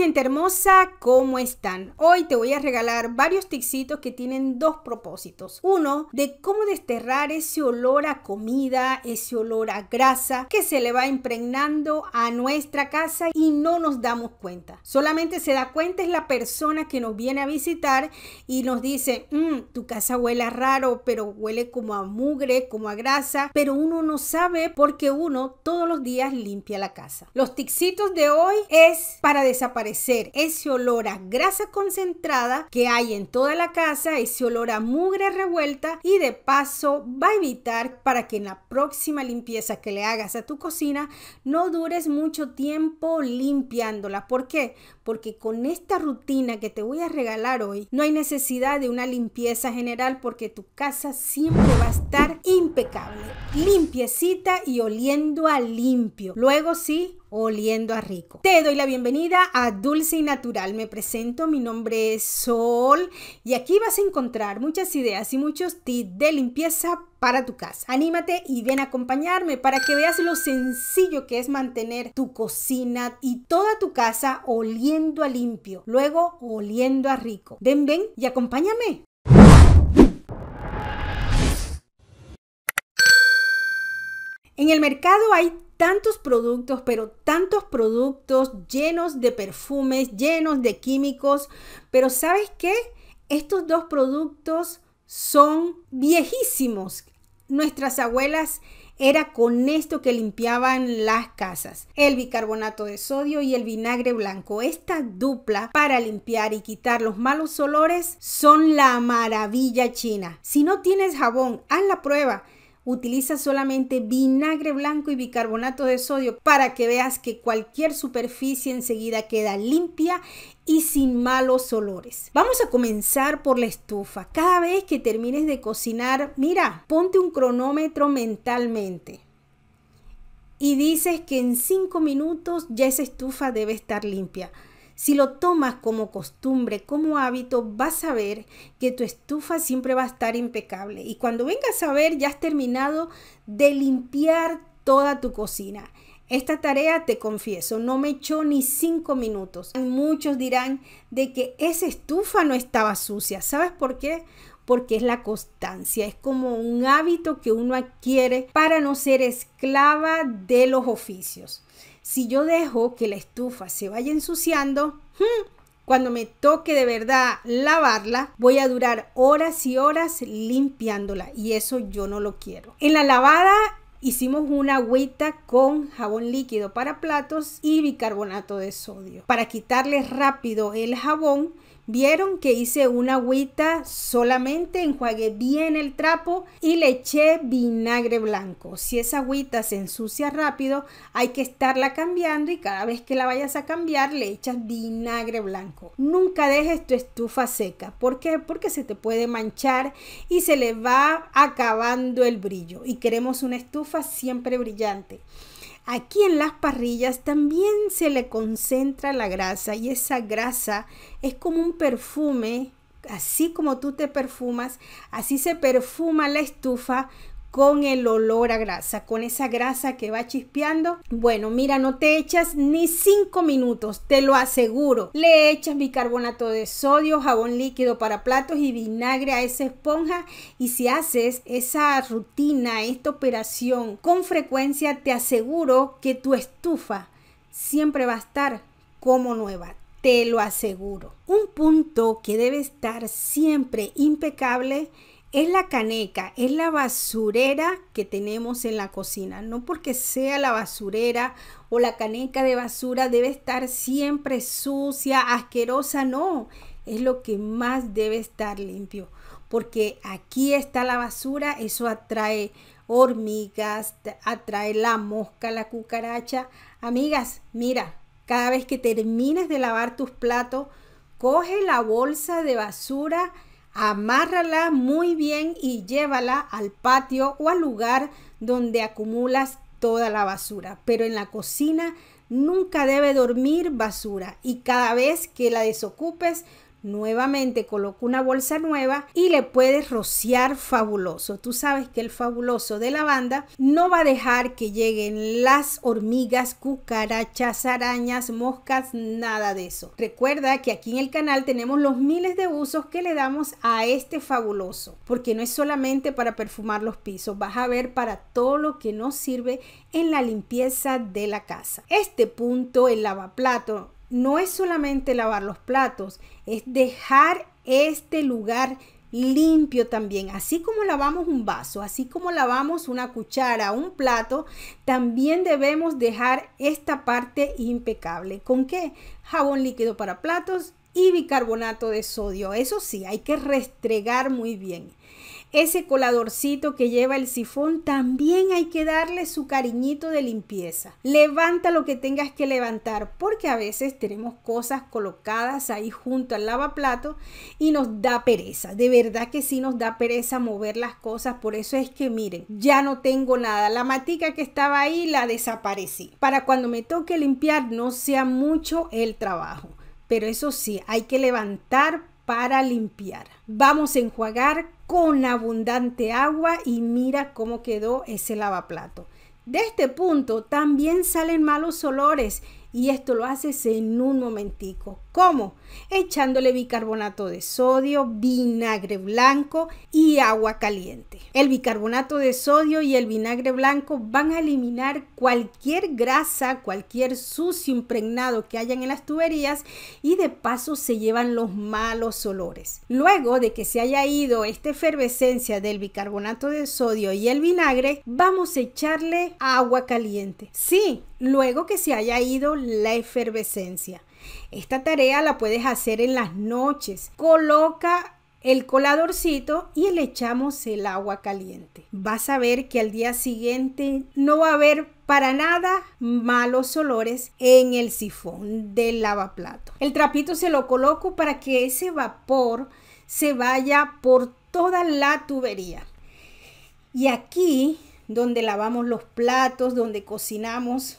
gente hermosa, ¿cómo están? Hoy te voy a regalar varios ticsitos que tienen dos propósitos. Uno, de cómo desterrar ese olor a comida, ese olor a grasa que se le va impregnando a nuestra casa y no nos damos cuenta. Solamente se da cuenta es la persona que nos viene a visitar y nos dice, mm, tu casa huele raro, pero huele como a mugre, como a grasa, pero uno no sabe porque uno todos los días limpia la casa. Los ticsitos de hoy es para desaparecer ese olor a grasa concentrada que hay en toda la casa, ese olor a mugre revuelta y de paso va a evitar para que en la próxima limpieza que le hagas a tu cocina no dures mucho tiempo limpiándola. ¿Por qué? Porque con esta rutina que te voy a regalar hoy no hay necesidad de una limpieza general porque tu casa siempre va a estar impecable, limpiecita y oliendo a limpio. Luego sí, oliendo a rico. Te doy la bienvenida a Dulce y Natural. Me presento, mi nombre es Sol y aquí vas a encontrar muchas ideas y muchos tips de limpieza para tu casa. Anímate y ven a acompañarme para que veas lo sencillo que es mantener tu cocina y toda tu casa oliendo a limpio, luego oliendo a rico. Ven, ven y acompáñame. En el mercado hay tantos productos, pero tantos productos llenos de perfumes, llenos de químicos, pero ¿sabes qué? Estos dos productos son viejísimos. Nuestras abuelas era con esto que limpiaban las casas, el bicarbonato de sodio y el vinagre blanco. Esta dupla para limpiar y quitar los malos olores son la maravilla china. Si no tienes jabón, haz la prueba. Utiliza solamente vinagre blanco y bicarbonato de sodio para que veas que cualquier superficie enseguida queda limpia y sin malos olores. Vamos a comenzar por la estufa. Cada vez que termines de cocinar, mira, ponte un cronómetro mentalmente. Y dices que en 5 minutos ya esa estufa debe estar limpia. Si lo tomas como costumbre, como hábito, vas a ver que tu estufa siempre va a estar impecable. Y cuando vengas a ver, ya has terminado de limpiar toda tu cocina. Esta tarea, te confieso, no me echó ni cinco minutos. Muchos dirán de que esa estufa no estaba sucia. ¿Sabes por qué? Porque es la constancia, es como un hábito que uno adquiere para no ser esclava de los oficios si yo dejo que la estufa se vaya ensuciando, hmm, cuando me toque de verdad lavarla, voy a durar horas y horas limpiándola y eso yo no lo quiero. En la lavada hicimos una agüita con jabón líquido para platos y bicarbonato de sodio para quitarle rápido el jabón Vieron que hice una agüita, solamente enjuague bien el trapo y le eché vinagre blanco. Si esa agüita se ensucia rápido, hay que estarla cambiando y cada vez que la vayas a cambiar le echas vinagre blanco. Nunca dejes tu estufa seca. ¿Por qué? Porque se te puede manchar y se le va acabando el brillo. Y queremos una estufa siempre brillante. Aquí en las parrillas también se le concentra la grasa y esa grasa es como un perfume así como tú te perfumas, así se perfuma la estufa con el olor a grasa, con esa grasa que va chispeando. Bueno, mira, no te echas ni 5 minutos, te lo aseguro. Le echas bicarbonato de sodio, jabón líquido para platos y vinagre a esa esponja y si haces esa rutina, esta operación con frecuencia, te aseguro que tu estufa siempre va a estar como nueva. Te lo aseguro. Un punto que debe estar siempre impecable es la caneca, es la basurera que tenemos en la cocina. No porque sea la basurera o la caneca de basura debe estar siempre sucia, asquerosa, no. Es lo que más debe estar limpio. Porque aquí está la basura, eso atrae hormigas, atrae la mosca, la cucaracha. Amigas, mira, cada vez que termines de lavar tus platos, coge la bolsa de basura Amárrala muy bien y llévala al patio o al lugar donde acumulas toda la basura. Pero en la cocina nunca debe dormir basura y cada vez que la desocupes Nuevamente coloco una bolsa nueva y le puedes rociar fabuloso. Tú sabes que el fabuloso de lavanda no va a dejar que lleguen las hormigas, cucarachas, arañas, moscas, nada de eso. Recuerda que aquí en el canal tenemos los miles de usos que le damos a este fabuloso, porque no es solamente para perfumar los pisos, vas a ver para todo lo que nos sirve en la limpieza de la casa. Este punto, el lavaplato, no es solamente lavar los platos, es dejar este lugar limpio también. Así como lavamos un vaso, así como lavamos una cuchara, un plato, también debemos dejar esta parte impecable. ¿Con qué? Jabón líquido para platos y bicarbonato de sodio. Eso sí, hay que restregar muy bien. Ese coladorcito que lleva el sifón también hay que darle su cariñito de limpieza. Levanta lo que tengas que levantar porque a veces tenemos cosas colocadas ahí junto al lavaplato y nos da pereza. De verdad que sí nos da pereza mover las cosas. Por eso es que miren, ya no tengo nada. La matica que estaba ahí la desaparecí. Para cuando me toque limpiar no sea mucho el trabajo. Pero eso sí, hay que levantar para limpiar. Vamos a enjuagar con abundante agua y mira cómo quedó ese lavaplato. De este punto también salen malos olores y esto lo haces en un momentico. ¿Cómo? Echándole bicarbonato de sodio, vinagre blanco y agua caliente. El bicarbonato de sodio y el vinagre blanco van a eliminar cualquier grasa, cualquier sucio impregnado que hayan en las tuberías y de paso se llevan los malos olores. Luego de que se haya ido esta efervescencia del bicarbonato de sodio y el vinagre, vamos a echarle agua caliente. Sí, luego que se haya ido la efervescencia. Esta tarea la puedes hacer en las noches. Coloca el coladorcito y le echamos el agua caliente. Vas a ver que al día siguiente no va a haber para nada malos olores en el sifón del lavaplato. El trapito se lo coloco para que ese vapor se vaya por toda la tubería. Y aquí, donde lavamos los platos, donde cocinamos,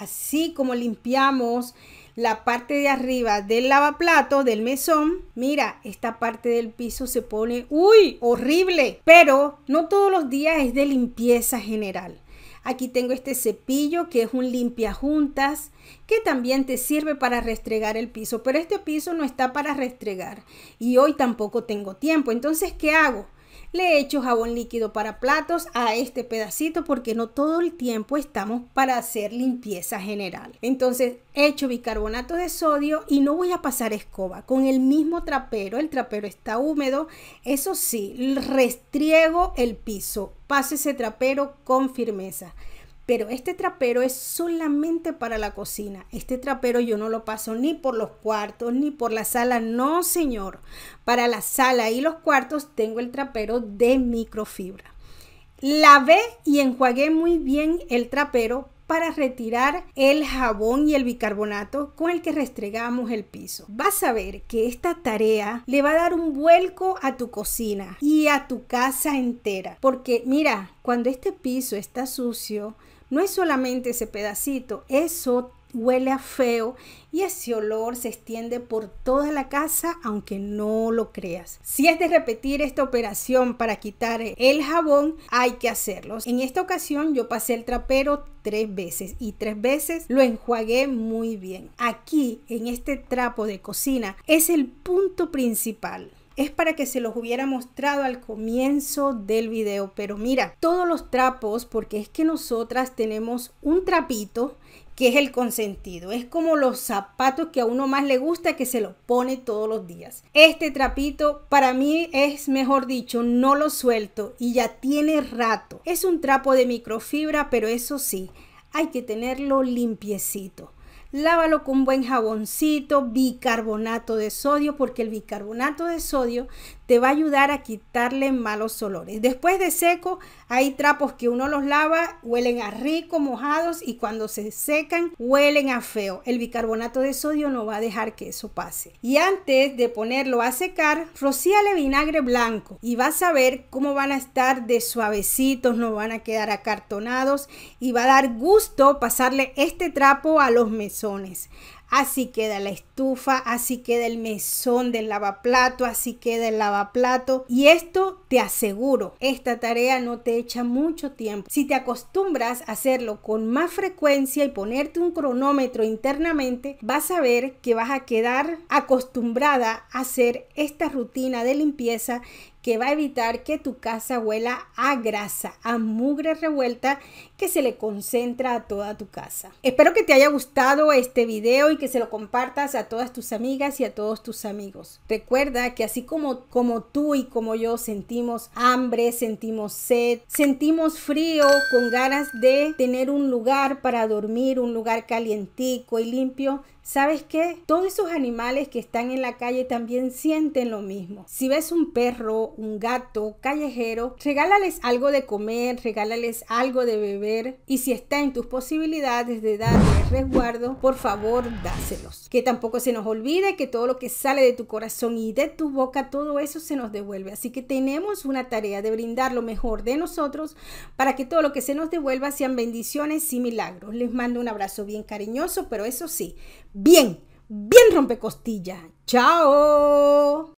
Así como limpiamos la parte de arriba del lavaplato, del mesón, mira, esta parte del piso se pone, uy, horrible, pero no todos los días es de limpieza general. Aquí tengo este cepillo que es un limpia juntas que también te sirve para restregar el piso, pero este piso no está para restregar y hoy tampoco tengo tiempo. Entonces, ¿qué hago? Le hecho jabón líquido para platos a este pedacito porque no todo el tiempo estamos para hacer limpieza general. Entonces hecho bicarbonato de sodio y no voy a pasar escoba. Con el mismo trapero, el trapero está húmedo, eso sí, restriego el piso. Pase ese trapero con firmeza. Pero este trapero es solamente para la cocina. Este trapero yo no lo paso ni por los cuartos ni por la sala. No, señor. Para la sala y los cuartos tengo el trapero de microfibra. Lavé y enjuagué muy bien el trapero para retirar el jabón y el bicarbonato con el que restregamos el piso. Vas a ver que esta tarea le va a dar un vuelco a tu cocina y a tu casa entera. Porque mira, cuando este piso está sucio, no es solamente ese pedacito, eso huele a feo y ese olor se extiende por toda la casa aunque no lo creas. Si es de repetir esta operación para quitar el jabón, hay que hacerlo. En esta ocasión yo pasé el trapero tres veces y tres veces lo enjuagué muy bien. Aquí en este trapo de cocina es el punto principal es para que se los hubiera mostrado al comienzo del video. Pero mira, todos los trapos, porque es que nosotras tenemos un trapito que es el consentido. Es como los zapatos que a uno más le gusta que se lo pone todos los días. Este trapito para mí es, mejor dicho, no lo suelto y ya tiene rato. Es un trapo de microfibra, pero eso sí, hay que tenerlo limpiecito lávalo con un buen jaboncito, bicarbonato de sodio, porque el bicarbonato de sodio te va a ayudar a quitarle malos olores. Después de seco, hay trapos que uno los lava, huelen a rico, mojados y cuando se secan, huelen a feo. El bicarbonato de sodio no va a dejar que eso pase. Y antes de ponerlo a secar, rocíale vinagre blanco y vas a ver cómo van a estar de suavecitos, no van a quedar acartonados y va a dar gusto pasarle este trapo a los mesones. Así queda la estufa, así queda el mesón del lavaplato, así queda el lavaplato. Y esto te aseguro, esta tarea no te echa mucho tiempo. Si te acostumbras a hacerlo con más frecuencia y ponerte un cronómetro internamente, vas a ver que vas a quedar acostumbrada a hacer esta rutina de limpieza que va a evitar que tu casa huela a grasa, a mugre revuelta que se le concentra a toda tu casa. Espero que te haya gustado este video y que se lo compartas a todas tus amigas y a todos tus amigos. Recuerda que así como, como tú y como yo sentimos hambre, sentimos sed, sentimos frío con ganas de tener un lugar para dormir, un lugar calientico y limpio, ¿Sabes qué? Todos esos animales que están en la calle también sienten lo mismo. Si ves un perro, un gato callejero, regálales algo de comer, regálales algo de beber y si está en tus posibilidades de darles resguardo, por favor, dáselos. Que tampoco se nos olvide que todo lo que sale de tu corazón y de tu boca, todo eso se nos devuelve. Así que tenemos una tarea de brindar lo mejor de nosotros para que todo lo que se nos devuelva sean bendiciones y milagros. Les mando un abrazo bien cariñoso, pero eso sí, bien, bien rompecostilla. ¡Chao!